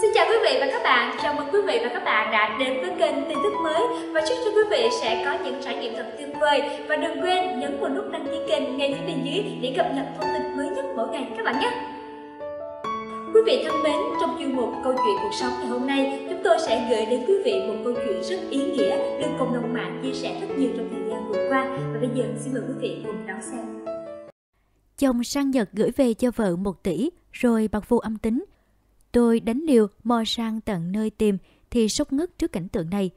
Xin chào quý vị và các bạn, chào mừng quý vị và các bạn đã đến với kênh tin tức mới và chúc cho quý vị sẽ có những trải nghiệm thật tuyệt vời và đừng quên nhấn vào nút đăng ký kênh ngay phía bên dưới để cập nhật thông tin mới nhất mỗi ngày các bạn nhé. Quý vị thân mến, trong chuyên mục Câu chuyện cuộc sống ngày hôm nay, chúng tôi sẽ gửi đến quý vị một câu chuyện rất ý nghĩa được cộng đồng mạng chia sẻ rất nhiều trong thời gian vừa qua và bây giờ xin mời quý vị cùng đón xem. Chồng sang Nhật gửi về cho vợ 1 tỷ, rồi bạc vô âm tính, Tôi đánh liều mò sang tận nơi tìm thì sốc ngất trước cảnh tượng này.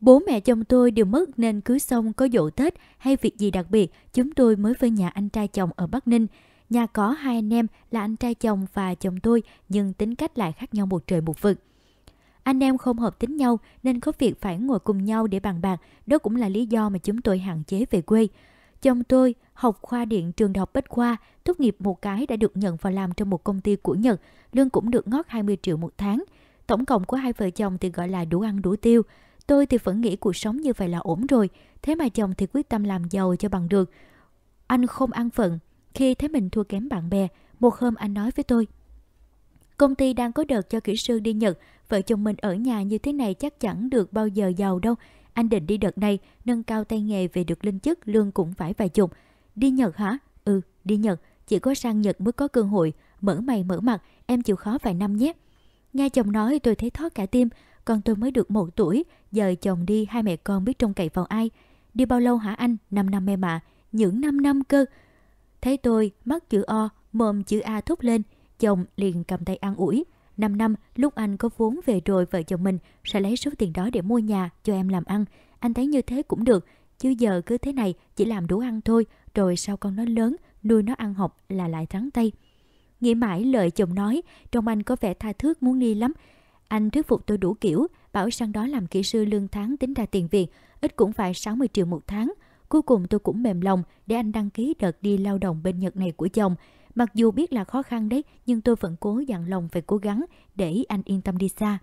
Bố mẹ chồng tôi đều mất nên cứ xong có dỗ Tết hay việc gì đặc biệt chúng tôi mới về nhà anh trai chồng ở Bắc Ninh. Nhà có hai anh em là anh trai chồng và chồng tôi nhưng tính cách lại khác nhau một trời một vực. Anh em không hợp tính nhau nên có việc phải ngồi cùng nhau để bàn bạc, đó cũng là lý do mà chúng tôi hạn chế về quê. Chồng tôi học khoa điện trường đại học Bách Khoa, tốt nghiệp một cái đã được nhận vào làm trong một công ty của Nhật, lương cũng được ngót 20 triệu một tháng. Tổng cộng của hai vợ chồng thì gọi là đủ ăn đủ tiêu. Tôi thì vẫn nghĩ cuộc sống như vậy là ổn rồi, thế mà chồng thì quyết tâm làm giàu cho bằng được. Anh không ăn phận, khi thấy mình thua kém bạn bè, một hôm anh nói với tôi. Công ty đang có đợt cho kỹ sư đi Nhật, vợ chồng mình ở nhà như thế này chắc chẳng được bao giờ giàu đâu. Anh định đi đợt này, nâng cao tay nghề về được linh chức, lương cũng phải vài chục. Đi Nhật hả? Ừ, đi Nhật. Chỉ có sang Nhật mới có cơ hội. Mở mày mở mặt, em chịu khó vài năm nhé. Nghe chồng nói tôi thấy thót cả tim. còn tôi mới được một tuổi, giờ chồng đi hai mẹ con biết trông cậy vào ai. Đi bao lâu hả anh? Năm năm em ạ. Những năm năm cơ. Thấy tôi, mắt chữ O, mồm chữ A thúc lên. Chồng liền cầm tay an ủi. 5 năm lúc anh có vốn về rồi vợ chồng mình sẽ lấy số tiền đó để mua nhà cho em làm ăn. Anh thấy như thế cũng được, Chứ giờ cứ thế này chỉ làm đủ ăn thôi, rồi sau con nó lớn, nuôi nó ăn học là lại trắng tay. Nghĩ mãi lời chồng nói, trong anh có vẻ tha thước muốn đi lắm. Anh thuyết phục tôi đủ kiểu, bảo sang đó làm kỹ sư lương tháng tính ra tiền viện, ít cũng phải 60 triệu một tháng. Cuối cùng tôi cũng mềm lòng để anh đăng ký đợt đi lao động bên Nhật này của chồng. Mặc dù biết là khó khăn đấy, nhưng tôi vẫn cố dặn lòng phải cố gắng để anh yên tâm đi xa.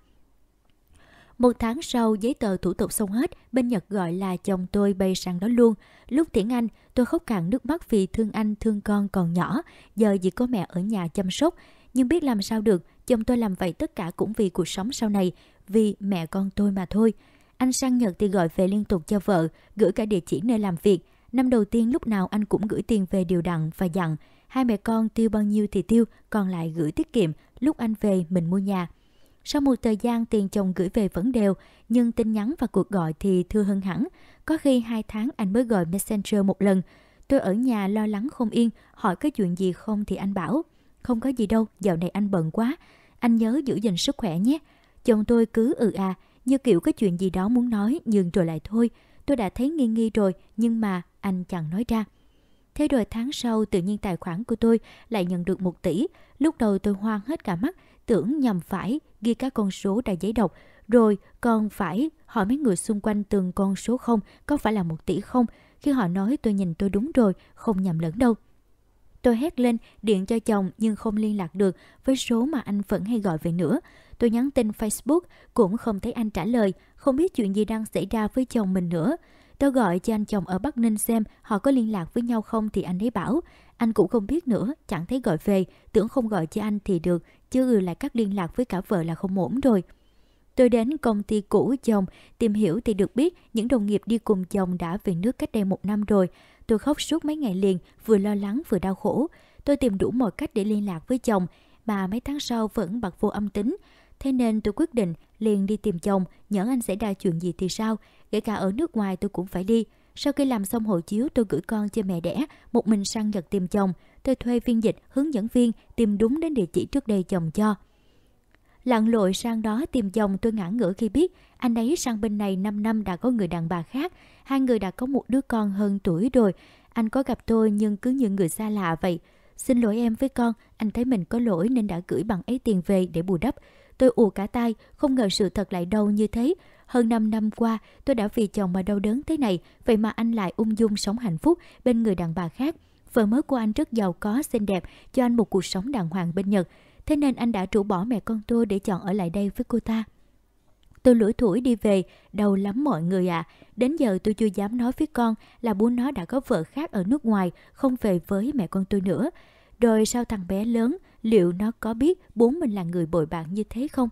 Một tháng sau, giấy tờ thủ tục xong hết, bên Nhật gọi là chồng tôi bay sang đó luôn. Lúc tiễn anh, tôi khóc cạn nước mắt vì thương anh, thương con còn nhỏ. Giờ chỉ có mẹ ở nhà chăm sóc. Nhưng biết làm sao được, chồng tôi làm vậy tất cả cũng vì cuộc sống sau này, vì mẹ con tôi mà thôi. Anh sang Nhật thì gọi về liên tục cho vợ, gửi cả địa chỉ nơi làm việc. Năm đầu tiên lúc nào anh cũng gửi tiền về điều đặn và dặn. Hai mẹ con tiêu bao nhiêu thì tiêu, còn lại gửi tiết kiệm, lúc anh về mình mua nhà. Sau một thời gian tiền chồng gửi về vẫn đều, nhưng tin nhắn và cuộc gọi thì thưa hơn hẳn. Có khi 2 tháng anh mới gọi Messenger một lần. Tôi ở nhà lo lắng không yên, hỏi có chuyện gì không thì anh bảo. Không có gì đâu, dạo này anh bận quá. Anh nhớ giữ gìn sức khỏe nhé. Chồng tôi cứ ừ à, như kiểu có chuyện gì đó muốn nói nhưng rồi lại thôi. Tôi đã thấy nghi nghi rồi nhưng mà anh chẳng nói ra. Thế rồi tháng sau tự nhiên tài khoản của tôi lại nhận được 1 tỷ. Lúc đầu tôi hoang hết cả mắt, tưởng nhầm phải ghi các con số ra giấy đọc, rồi còn phải hỏi mấy người xung quanh từng con số không, có phải là một tỷ không, khi họ nói tôi nhìn tôi đúng rồi, không nhầm lẫn đâu. Tôi hét lên, điện cho chồng nhưng không liên lạc được với số mà anh vẫn hay gọi về nữa. Tôi nhắn tin Facebook, cũng không thấy anh trả lời, không biết chuyện gì đang xảy ra với chồng mình nữa. Tôi gọi cho anh chồng ở Bắc Ninh xem họ có liên lạc với nhau không thì anh ấy bảo. Anh cũng không biết nữa, chẳng thấy gọi về, tưởng không gọi cho anh thì được, chứ lại cắt liên lạc với cả vợ là không ổn rồi. Tôi đến công ty cũ chồng, tìm hiểu thì được biết những đồng nghiệp đi cùng chồng đã về nước cách đây một năm rồi. Tôi khóc suốt mấy ngày liền, vừa lo lắng vừa đau khổ. Tôi tìm đủ mọi cách để liên lạc với chồng, mà mấy tháng sau vẫn bật vô âm tính. Thế nên tôi quyết định liền đi tìm chồng, nhỡ anh xảy ra chuyện gì thì sao, kể cả ở nước ngoài tôi cũng phải đi. Sau khi làm xong hộ chiếu tôi gửi con cho mẹ đẻ, một mình sang Nhật tìm chồng tôi thuê viên dịch hướng dẫn viên tìm đúng đến địa chỉ trước đây chồng cho. Lặn lội sang đó tìm chồng tôi ngã ngửa khi biết anh ấy sang bên này 5 năm đã có người đàn bà khác, hai người đã có một đứa con hơn tuổi rồi. Anh có gặp tôi nhưng cứ như người xa lạ vậy. Xin lỗi em với con, anh thấy mình có lỗi nên đã gửi bằng ấy tiền về để bù đắp. Tôi ù cả tay, không ngờ sự thật lại đâu như thế. Hơn 5 năm qua, tôi đã vì chồng mà đau đớn thế này, vậy mà anh lại ung dung sống hạnh phúc bên người đàn bà khác. Vợ mới của anh rất giàu có, xinh đẹp, cho anh một cuộc sống đàng hoàng bên Nhật. Thế nên anh đã rủ bỏ mẹ con tôi để chọn ở lại đây với cô ta. Tôi lủi thủi đi về, đau lắm mọi người ạ. À. Đến giờ tôi chưa dám nói với con là bố nó đã có vợ khác ở nước ngoài, không về với mẹ con tôi nữa. Rồi sao thằng bé lớn, liệu nó có biết bố mình là người bội bạn như thế không?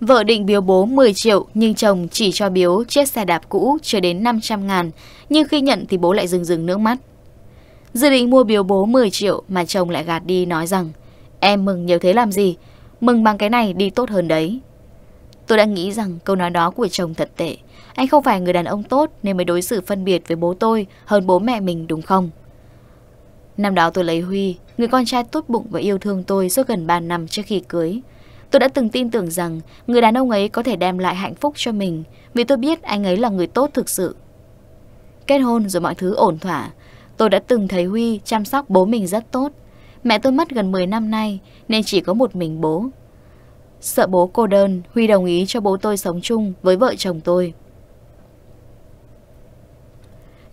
Vợ định biếu bố 10 triệu nhưng chồng chỉ cho biếu chiếc xe đạp cũ chưa đến 500 ngàn. Nhưng khi nhận thì bố lại dừng dừng nước mắt. Dự định mua biếu bố 10 triệu mà chồng lại gạt đi nói rằng Em mừng nhiều thế làm gì? Mừng bằng cái này đi tốt hơn đấy. Tôi đã nghĩ rằng câu nói đó của chồng thật tệ. Anh không phải người đàn ông tốt nên mới đối xử phân biệt với bố tôi hơn bố mẹ mình đúng không? Năm đó tôi lấy Huy, người con trai tốt bụng và yêu thương tôi suốt gần 3 năm trước khi cưới. Tôi đã từng tin tưởng rằng người đàn ông ấy có thể đem lại hạnh phúc cho mình vì tôi biết anh ấy là người tốt thực sự. Kết hôn rồi mọi thứ ổn thỏa. Tôi đã từng thấy Huy chăm sóc bố mình rất tốt. Mẹ tôi mất gần 10 năm nay nên chỉ có một mình bố. Sợ bố cô đơn, Huy đồng ý cho bố tôi sống chung với vợ chồng tôi.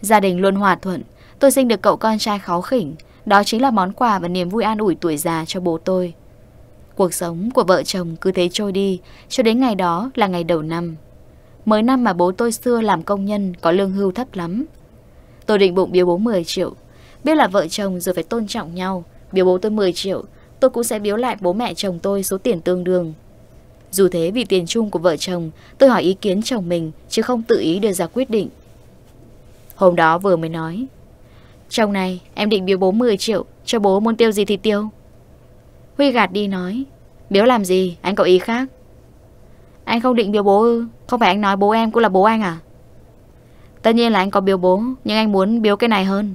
Gia đình luôn hòa thuận, tôi sinh được cậu con trai khó khỉnh. Đó chính là món quà và niềm vui an ủi tuổi già cho bố tôi. Cuộc sống của vợ chồng cứ thế trôi đi Cho đến ngày đó là ngày đầu năm Mới năm mà bố tôi xưa làm công nhân Có lương hưu thấp lắm Tôi định bụng biếu bố 10 triệu Biết là vợ chồng rồi phải tôn trọng nhau Biếu bố tôi 10 triệu Tôi cũng sẽ biếu lại bố mẹ chồng tôi số tiền tương đương Dù thế vì tiền chung của vợ chồng Tôi hỏi ý kiến chồng mình Chứ không tự ý đưa ra quyết định Hôm đó vừa mới nói Chồng này em định biếu bố 10 triệu Cho bố muốn tiêu gì thì tiêu Huy gạt đi nói Biếu làm gì anh có ý khác Anh không định biếu bố ư Không phải anh nói bố em cũng là bố anh à Tất nhiên là anh có biếu bố Nhưng anh muốn biếu cái này hơn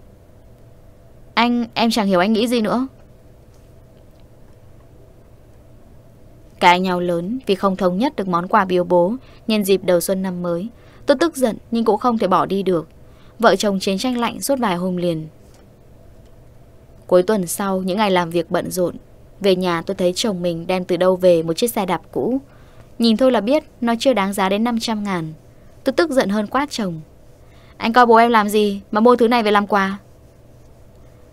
Anh em chẳng hiểu anh nghĩ gì nữa Cãi nhau lớn vì không thống nhất được món quà biếu bố nhân dịp đầu xuân năm mới. Tôi tức giận nhưng cũng không thể bỏ đi được. Vợ chồng chiến tranh lạnh suốt vài hôm liền. Cuối tuần sau, những ngày làm việc bận rộn, về nhà tôi thấy chồng mình đem từ đâu về một chiếc xe đạp cũ. Nhìn thôi là biết nó chưa đáng giá đến 500 ngàn. Tôi tức giận hơn quát chồng. Anh coi bố em làm gì mà mua thứ này về làm quà?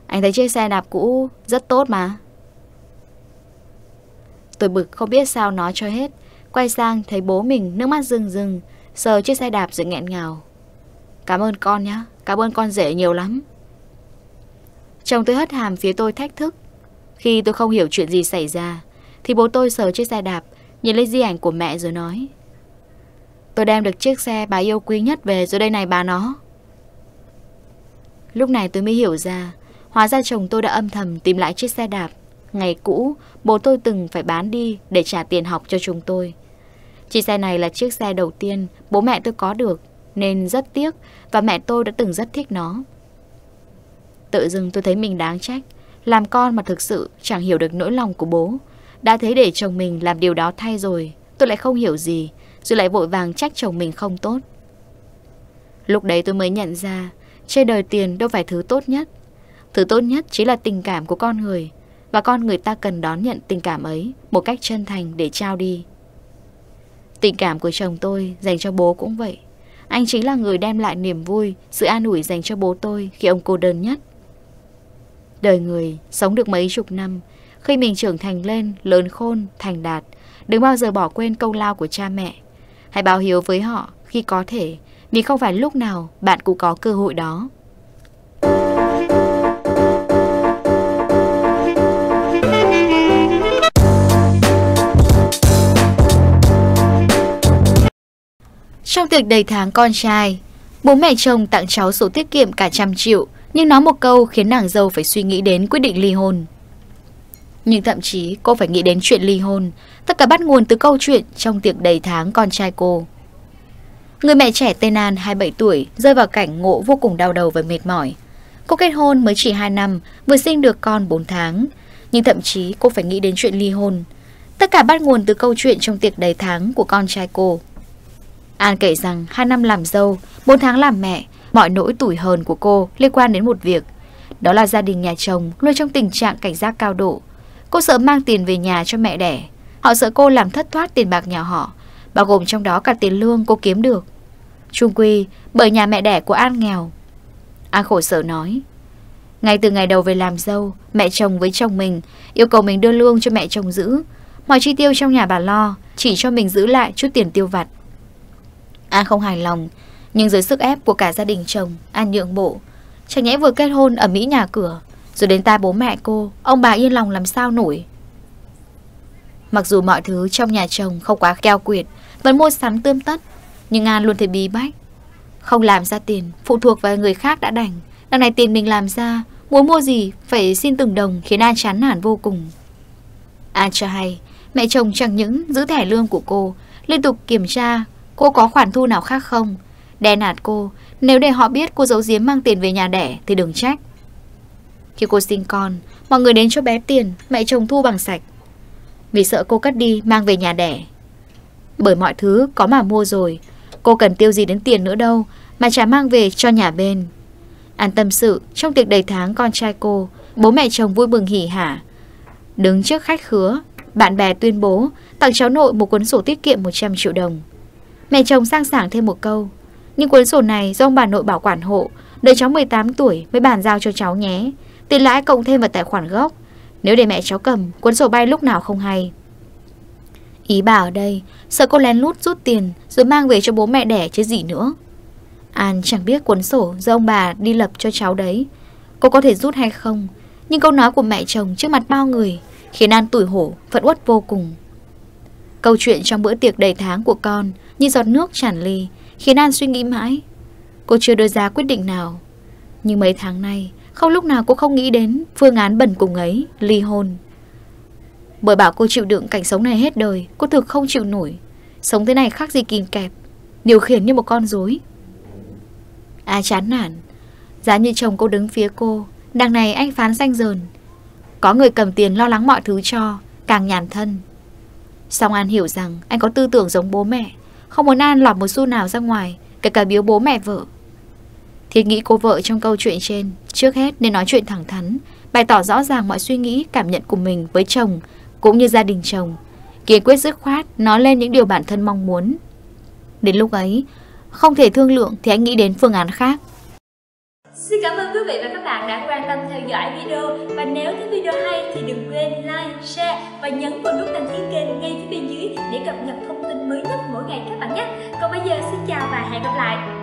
Anh thấy chiếc xe đạp cũ rất tốt mà. Tôi bực không biết sao nói cho hết. Quay sang thấy bố mình nước mắt rưng rưng, sờ chiếc xe đạp rồi nghẹn ngào. Cảm ơn con nhá, cảm ơn con rể nhiều lắm. Chồng tôi hất hàm phía tôi thách thức khi tôi không hiểu chuyện gì xảy ra, thì bố tôi sờ chiếc xe đạp, nhìn lấy di ảnh của mẹ rồi nói. Tôi đem được chiếc xe bà yêu quý nhất về rồi đây này bà nó. Lúc này tôi mới hiểu ra, hóa ra chồng tôi đã âm thầm tìm lại chiếc xe đạp. Ngày cũ, bố tôi từng phải bán đi để trả tiền học cho chúng tôi. Chiếc xe này là chiếc xe đầu tiên bố mẹ tôi có được, nên rất tiếc và mẹ tôi đã từng rất thích nó. Tự dưng tôi thấy mình đáng trách làm con mà thực sự chẳng hiểu được nỗi lòng của bố. Đã thấy để chồng mình làm điều đó thay rồi, tôi lại không hiểu gì, rồi lại vội vàng trách chồng mình không tốt. Lúc đấy tôi mới nhận ra, trên đời tiền đâu phải thứ tốt nhất. Thứ tốt nhất chính là tình cảm của con người, và con người ta cần đón nhận tình cảm ấy một cách chân thành để trao đi. Tình cảm của chồng tôi dành cho bố cũng vậy. Anh chính là người đem lại niềm vui, sự an ủi dành cho bố tôi khi ông cô đơn nhất. Đời người sống được mấy chục năm, khi mình trưởng thành lên, lớn khôn, thành đạt, đừng bao giờ bỏ quên công lao của cha mẹ. Hãy báo hiếu với họ khi có thể, vì không phải lúc nào bạn cũng có cơ hội đó. Trong tiệc đầy tháng con trai, bố mẹ chồng tặng cháu số tiết kiệm cả trăm triệu – nhưng nói một câu khiến nàng dâu phải suy nghĩ đến quyết định ly hôn. Nhưng thậm chí cô phải nghĩ đến chuyện ly hôn, tất cả bắt nguồn từ câu chuyện trong tiệc đầy tháng con trai cô. Người mẹ trẻ tên An 27 tuổi rơi vào cảnh ngộ vô cùng đau đầu và mệt mỏi. Cô kết hôn mới chỉ 2 năm, vừa sinh được con 4 tháng. Nhưng thậm chí cô phải nghĩ đến chuyện ly hôn. Tất cả bắt nguồn từ câu chuyện trong tiệc đầy tháng của con trai cô. An kể rằng 2 năm làm dâu, 4 tháng làm mẹ, Mọi nỗi tủi hờn của cô liên quan đến một việc. Đó là gia đình nhà chồng luôn trong tình trạng cảnh giác cao độ. Cô sợ mang tiền về nhà cho mẹ đẻ. Họ sợ cô làm thất thoát tiền bạc nhà họ, bao gồm trong đó cả tiền lương cô kiếm được. Trung quy, bởi nhà mẹ đẻ của An nghèo. An khổ sở nói. Ngay từ ngày đầu về làm dâu, mẹ chồng với chồng mình yêu cầu mình đưa lương cho mẹ chồng giữ. Mọi chi tiêu trong nhà bà lo, chỉ cho mình giữ lại chút tiền tiêu vặt. An không hài lòng, nhưng dưới sức ép của cả gia đình chồng An nhượng bộ Chẳng nhẽ vừa kết hôn ở Mỹ nhà cửa Rồi đến tai bố mẹ cô Ông bà yên lòng làm sao nổi Mặc dù mọi thứ trong nhà chồng không quá keo quyệt Vẫn mua sắm tươm tất Nhưng An luôn thấy bí bách Không làm ra tiền Phụ thuộc vào người khác đã đành Đằng này tiền mình làm ra Muốn mua gì phải xin từng đồng Khiến An chán nản vô cùng An cho hay Mẹ chồng chẳng những giữ thẻ lương của cô Liên tục kiểm tra cô có khoản thu nào khác không Đe nạt cô, nếu để họ biết cô giấu giếm mang tiền về nhà đẻ thì đừng trách. Khi cô sinh con, mọi người đến cho bé tiền, mẹ chồng thu bằng sạch. Vì sợ cô cắt đi mang về nhà đẻ. Bởi mọi thứ có mà mua rồi, cô cần tiêu gì đến tiền nữa đâu mà chả mang về cho nhà bên. An tâm sự, trong tiệc đầy tháng con trai cô, bố mẹ chồng vui mừng hỉ hả. Đứng trước khách khứa, bạn bè tuyên bố tặng cháu nội một cuốn sổ tiết kiệm 100 triệu đồng. Mẹ chồng sang sảng thêm một câu nhưng cuốn sổ này do ông bà nội bảo quản hộ, đợi cháu 18 tuổi mới bàn giao cho cháu nhé. Tiền lãi cộng thêm vào tài khoản gốc. Nếu để mẹ cháu cầm, cuốn sổ bay lúc nào không hay. Ý bà ở đây, sợ cô lén lút rút tiền rồi mang về cho bố mẹ đẻ chứ gì nữa. An chẳng biết cuốn sổ do ông bà đi lập cho cháu đấy. Cô có thể rút hay không? Nhưng câu nói của mẹ chồng trước mặt bao người khiến An tủi hổ, phẫn uất vô cùng. Câu chuyện trong bữa tiệc đầy tháng của con như giọt nước tràn ly khiến An suy nghĩ mãi. Cô chưa đưa ra quyết định nào. Nhưng mấy tháng nay, không lúc nào cô không nghĩ đến phương án bẩn cùng ấy, ly hôn. Bởi bảo cô chịu đựng cảnh sống này hết đời, cô thực không chịu nổi. Sống thế này khác gì kìm kẹp, điều khiển như một con rối. À chán nản, giá như chồng cô đứng phía cô, đằng này anh phán xanh dờn. Có người cầm tiền lo lắng mọi thứ cho, càng nhàn thân. Song An hiểu rằng anh có tư tưởng giống bố mẹ không muốn An lọt một xu nào ra ngoài Kể cả biếu bố mẹ vợ Thiệt nghĩ cô vợ trong câu chuyện trên Trước hết nên nói chuyện thẳng thắn Bày tỏ rõ ràng mọi suy nghĩ cảm nhận của mình với chồng Cũng như gia đình chồng Kiên quyết dứt khoát nói lên những điều bản thân mong muốn Đến lúc ấy Không thể thương lượng thì anh nghĩ đến phương án khác Xin cảm ơn quý vị và các bạn đã quan tâm theo dõi video và nếu thấy video hay thì đừng quên like, share và nhấn vào nút đăng ký kênh ngay phía bên dưới để cập nhật thông tin mới nhất mỗi ngày các bạn nhé. Còn bây giờ xin chào và hẹn gặp lại.